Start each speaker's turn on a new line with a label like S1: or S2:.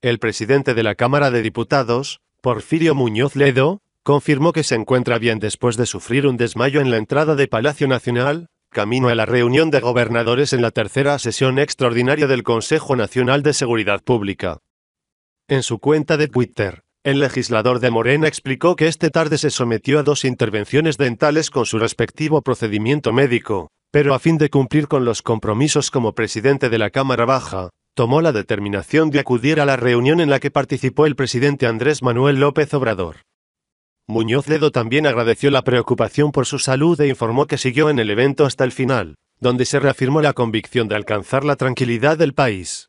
S1: El presidente de la Cámara de Diputados, Porfirio Muñoz Ledo, confirmó que se encuentra bien después de sufrir un desmayo en la entrada de Palacio Nacional, camino a la reunión de gobernadores en la tercera sesión extraordinaria del Consejo Nacional de Seguridad Pública. En su cuenta de Twitter, el legislador de Morena explicó que este tarde se sometió a dos intervenciones dentales con su respectivo procedimiento médico, pero a fin de cumplir con los compromisos como presidente de la Cámara Baja, tomó la determinación de acudir a la reunión en la que participó el presidente Andrés Manuel López Obrador. Muñoz Ledo también agradeció la preocupación por su salud e informó que siguió en el evento hasta el final, donde se reafirmó la convicción de alcanzar la tranquilidad del país.